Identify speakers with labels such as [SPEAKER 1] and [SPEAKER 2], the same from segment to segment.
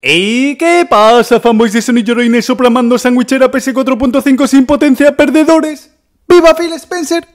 [SPEAKER 1] ¿Y qué pasa, fanboys de Sony Lloro soplamando sandwichera PS 4.5 sin potencia perdedores? ¡Viva Phil Spencer!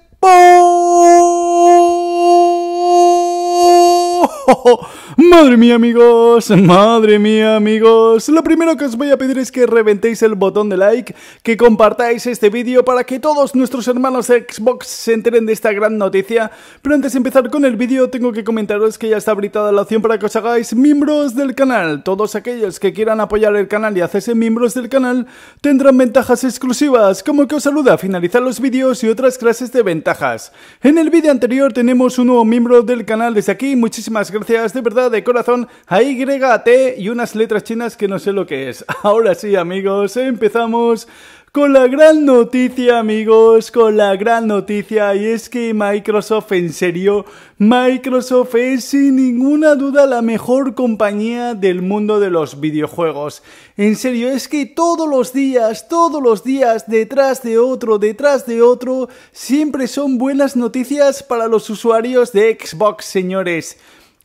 [SPEAKER 1] Madre mía amigos, madre mía amigos, lo primero que os voy a pedir es que reventéis el botón de like, que compartáis este vídeo para que todos nuestros hermanos Xbox se enteren de esta gran noticia, pero antes de empezar con el vídeo tengo que comentaros que ya está habilitada la opción para que os hagáis miembros del canal, todos aquellos que quieran apoyar el canal y hacerse miembros del canal tendrán ventajas exclusivas, como que os saluda a finalizar los vídeos y otras clases de ventajas. En el vídeo anterior tenemos un nuevo miembro del canal desde aquí, muchísimas gracias de verdad, de corazón, a y unas letras chinas que no sé lo que es. Ahora sí, amigos, empezamos con la gran noticia, amigos, con la gran noticia, y es que Microsoft, en serio, Microsoft es sin ninguna duda la mejor compañía del mundo de los videojuegos. En serio, es que todos los días, todos los días, detrás de otro, detrás de otro, siempre son buenas noticias para los usuarios de Xbox, señores.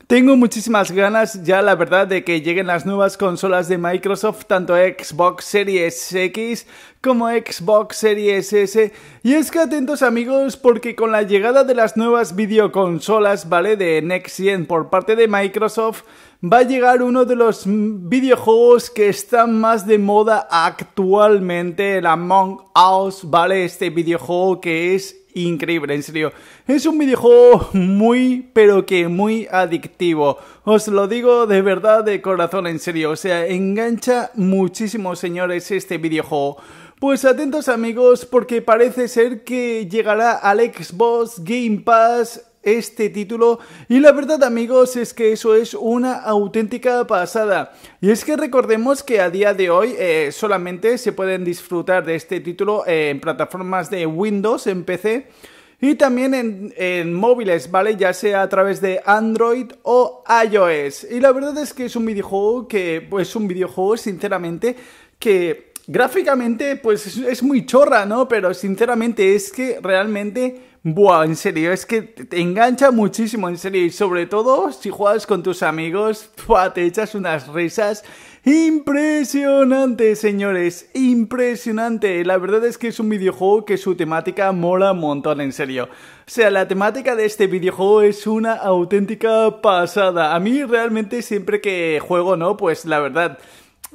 [SPEAKER 1] Tengo muchísimas ganas ya, la verdad, de que lleguen las nuevas consolas de Microsoft, tanto Xbox Series X como Xbox Series S. Y es que atentos amigos, porque con la llegada de las nuevas videoconsolas, ¿vale? De Next Gen por parte de Microsoft, va a llegar uno de los videojuegos que está más de moda actualmente, el Among Us, ¿vale? Este videojuego que es increíble, en serio. Es un videojuego muy, pero que muy adictivo. Os lo digo de verdad, de corazón, en serio. O sea, engancha muchísimo, señores, este videojuego. Pues atentos amigos porque parece ser que llegará al Xbox Game Pass este título y la verdad amigos es que eso es una auténtica pasada y es que recordemos que a día de hoy eh, solamente se pueden disfrutar de este título en plataformas de Windows en PC y también en, en, móviles, ¿vale? Ya sea a través de Android o iOS. Y la verdad es que es un videojuego que, pues un videojuego sinceramente que Gráficamente, pues es, muy chorra, ¿no? Pero sinceramente es que realmente, buah, en serio, es que te engancha muchísimo, en serio. Y sobre todo si juegas con tus amigos, te echas unas risas. Impresionante, señores, impresionante. La verdad es que es un videojuego que su temática mola un montón, en serio. O sea, la temática de este videojuego es una auténtica pasada. A mí realmente siempre que juego, ¿no? Pues la verdad...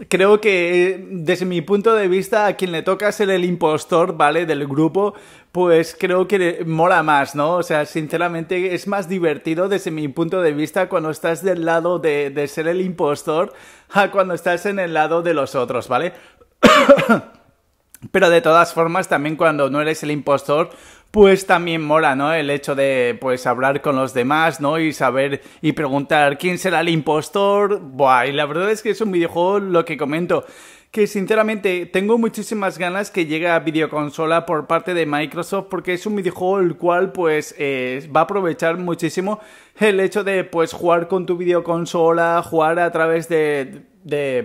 [SPEAKER 1] Creo que eh, desde mi punto de vista a quien le toca ser el impostor, ¿vale? Del grupo, pues creo que mola más, ¿no? O sea, sinceramente es más divertido desde mi punto de vista cuando estás del lado de, de ser el impostor a cuando estás en el lado de los otros, ¿vale? Pero de todas formas, también cuando no eres el impostor, pues también mola, ¿no? El hecho de, pues, hablar con los demás, ¿no? Y saber y preguntar quién será el impostor. Buah, y la verdad es que es un videojuego lo que comento que sinceramente tengo muchísimas ganas que llegue a videoconsola por parte de Microsoft porque es un videojuego el cual pues eh, va a aprovechar muchísimo el hecho de pues jugar con tu videoconsola, jugar a través de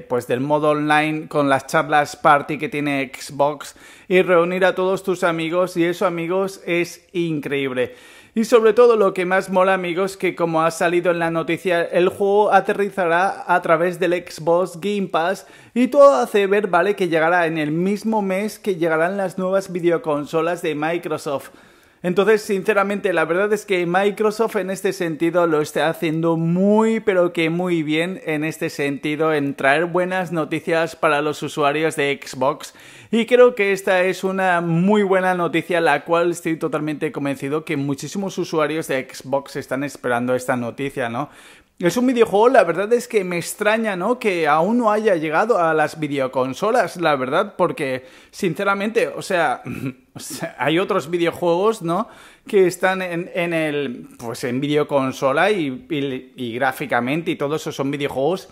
[SPEAKER 1] pues, del modo online con las charlas party que tiene Xbox y reunir a todos tus amigos y eso amigos es increíble. Y sobre todo lo que más mola amigos que como ha salido en la noticia el juego aterrizará a través del Xbox Game Pass y todo hace ver vale que llegará en el mismo mes que llegarán las nuevas videoconsolas de Microsoft. Entonces, sinceramente, la verdad es que Microsoft en este sentido lo está haciendo muy, pero que muy bien en este sentido, en traer buenas noticias para los usuarios de Xbox. Y creo que esta es una muy buena noticia, la cual estoy totalmente convencido que muchísimos usuarios de Xbox están esperando esta noticia, ¿no? Es un videojuego, la verdad es que me extraña, ¿no? Que aún no haya llegado a las videoconsolas, la verdad, porque sinceramente, o sea, hay otros videojuegos, ¿no? Que están en, el, pues en videoconsola y, y gráficamente y todo eso son videojuegos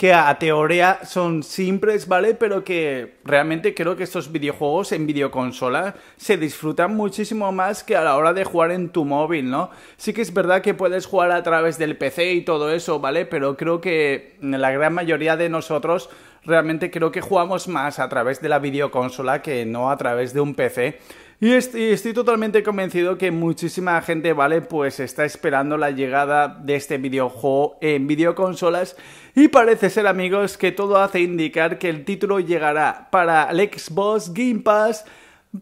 [SPEAKER 1] que a teoría son simples, ¿vale? Pero que realmente creo que estos videojuegos en videoconsola se disfrutan muchísimo más que a la hora de jugar en tu móvil, ¿no? Sí que es verdad que puedes jugar a través del PC y todo eso, ¿vale? Pero creo que la gran mayoría de nosotros realmente creo que jugamos más a través de la videoconsola que no a través de un PC. Y estoy, totalmente convencido que muchísima gente, ¿vale? Pues está esperando la llegada de este videojuego en videoconsolas. Y parece ser, amigos, que todo hace indicar que el título llegará para el Xbox Game Pass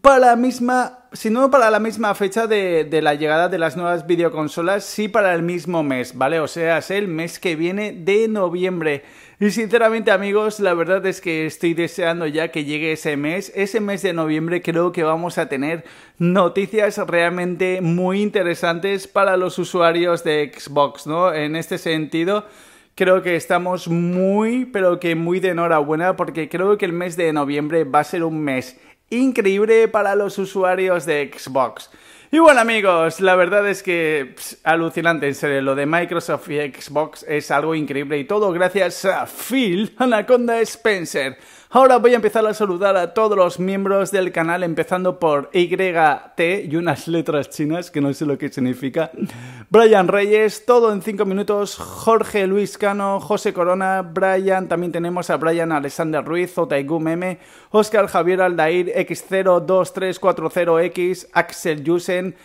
[SPEAKER 1] para la misma, si para la misma fecha de, de, la llegada de las nuevas videoconsolas, sí para el mismo mes, ¿vale? O sea, es el mes que viene de noviembre. Y sinceramente amigos, la verdad es que estoy deseando ya que llegue ese mes. Ese mes de noviembre creo que vamos a tener noticias realmente muy interesantes para los usuarios de Xbox, ¿no? En este sentido creo que estamos muy, pero que muy de enhorabuena porque creo que el mes de noviembre va a ser un mes increíble para los usuarios de Xbox. Y bueno amigos, la verdad es que alucinante, en serio, lo de Microsoft y Xbox es algo increíble y todo gracias a Phil Anaconda Spencer. Ahora voy a empezar a saludar a todos los miembros del canal, empezando por YT y unas letras chinas que no sé lo que significa. Brian Reyes, todo en 5 minutos. Jorge Luis Cano, José Corona, Brian, también tenemos a Brian Alexander Ruiz, Otaigu Meme, Oscar Javier Aldair, X02340X, Axel Yusen,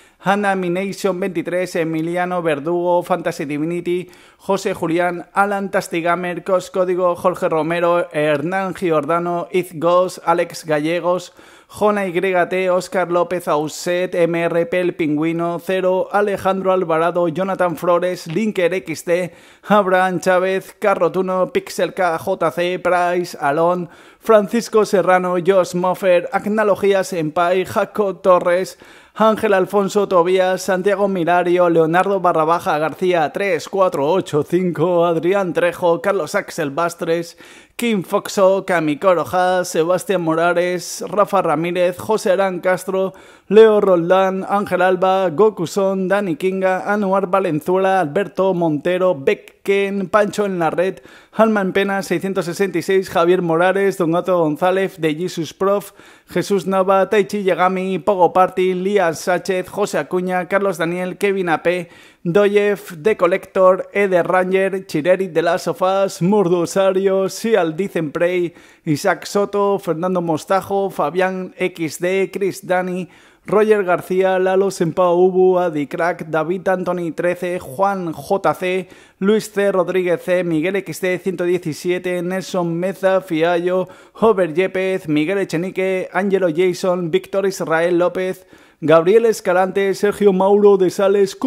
[SPEAKER 1] mination 23, Emiliano Verdugo, Fantasy Divinity, José Julián, Alan Tastigamer, Cos Código, Jorge Romero, Hernán Giordano, Ghost, Alex Gallegos, Jona YT, Oscar López Auset, MRP El Pingüino, Cero, Alejandro Alvarado, Jonathan Flores, Linker XT, Abraham Chávez, Carrotuno, Pixel JC, Price, Alon, Francisco Serrano, Josh Moffer, Acnalogías Empay, Jaco Torres, Ángel Alfonso Tobías, Santiago Milario, Leonardo Barrabaja García 3485, Adrián Trejo, Carlos Axel Bastres, Kim Foxo, Cami Coroja, Sebastián Morales, Rafa Ramírez, José Arán Castro, Leo Roldán, Ángel Alba, Goku Son, Dani Kinga, Anuar Valenzuela, Alberto Montero, Becken, Pancho en la Red, en Pena 666, Javier Morales, Donato González, De Jesus Prof, Jesús Nava, Taichi Yagami, Pogo Party, Lía Sáchez, José Acuña, Carlos Daniel, Kevin Ape. Doyev, The Collector, Eder Ranger, Chireri de las Sofás, Murdosario, Sial Dicen Prey, Isaac Soto, Fernando Mostajo, Fabián XD, Chris Dani, Roger García, Lalo Sempao Ubu, Adi Crack, David Anthony 13, Juan JC, Luis C. Rodríguez C, Miguel XD 117, Nelson Meza, Fiallo, Hover Yepes, Miguel Echenique, Angelo Jason, Víctor Israel López, Gabriel Escalante, Sergio Mauro de Sales,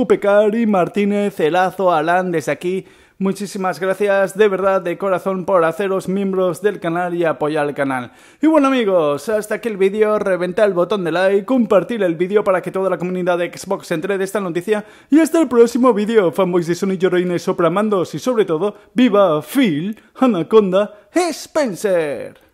[SPEAKER 1] y Martínez, Elazo, Alán, desde aquí. Muchísimas gracias de verdad, de corazón, por haceros miembros del canal y apoyar el canal. Y bueno amigos, hasta aquí el vídeo, reventa el botón de like, compartir el vídeo para que toda la comunidad de Xbox entre de esta noticia y hasta el próximo vídeo, fanboys de Sony lloroines, sopramandos y sobre todo, ¡viva Phil, Anaconda, Spencer!